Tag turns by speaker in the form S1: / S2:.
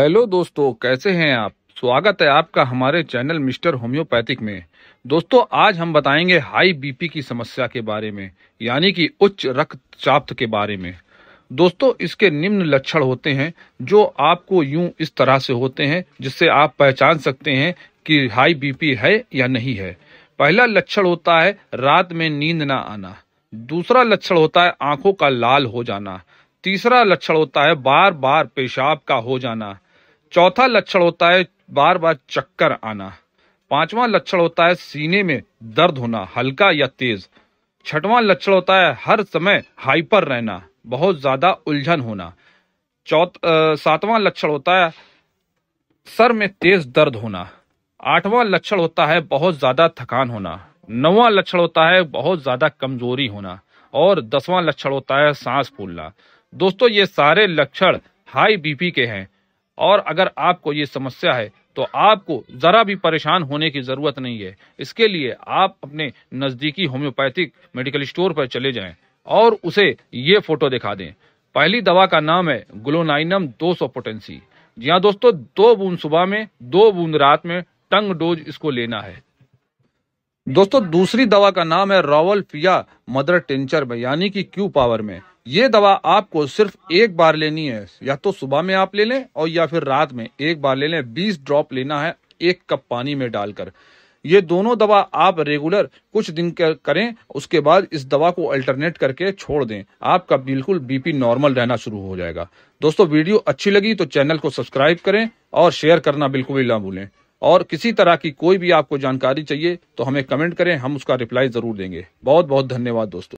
S1: hello दोस्तों कैसे हैं आप स्वागत है आपका हमारे चैनल मिस्टर होम्योपैथिक में दोस्तों आज हम बताएंगे हाई बीपी की समस्या के बारे में यानी कि उच्च रक्तचाप के बारे में दोस्तों इसके निम्न लक्षण होते हैं जो आपको यूं इस तरह से होते हैं जिससे आप पहचान सकते हैं कि हाई बीपी है या नहीं है पहला लक्षण होता है रात में नींद ना आना दूसरा लक्षण होता है आंखों का लाल हो जाना तीसरा लक्षण होता है बार बार पेशाब का हो जाना चौथा लक्षण होता है बार बार चक्कर आना पांचवा लक्षण होता है सीने में दर्द होना हल्का या तेज छठवां लक्षण होता है हर समय हाइपर रहना बहुत ज्यादा उलझन होना चौथ सातवां लक्षण होता है सर में तेज दर्द होना आठवां लक्षण होता है बहुत ज्यादा थकान होना नौवां लक्षण होता है बहुत ज्यादा कमजोरी होना और दसवां लक्षण होता है सांस फूलना दोस्तों ये सारे लक्षण हाई बीपी के हैं और अगर आपको ये समस्या है तो आपको ज़रा भी परेशान होने की ज़रूरत नहीं है इसके लिए आप अपने नज़दीकी होम्योपैथिक मेडिकल स्टोर पर चले जाएं और उसे ये फोटो दिखा दें पहली दवा का नाम है ग्लोनाइनम 200 पोटेंसी जी हाँ दोस्तों दो बूंद सुबह में दो बूंद रात में टंग डोज इसको लेना है दोस्तों दूसरी दवा का नाम है रॉवल फिया मदर टेंचर में यानी कि क्यू पावर में ये दवा आपको सिर्फ एक बार लेनी है या तो सुबह में आप ले लें और या फिर रात में एक बार ले लें बीस ड्रॉप लेना है एक कप पानी में डालकर ये दोनों दवा आप रेगुलर कुछ दिन करें उसके बाद इस दवा को अल्टरनेट करके छोड़ दें आपका बिल्कुल बीपी नॉर्मल रहना शुरू हो जाएगा दोस्तों वीडियो अच्छी लगी तो चैनल को सब्सक्राइब करें और शेयर करना बिल्कुल भी ना भूलें और किसी तरह की कोई भी आपको जानकारी चाहिए तो हमें कमेंट करें हम उसका रिप्लाई जरूर देंगे बहुत बहुत धन्यवाद दोस्तों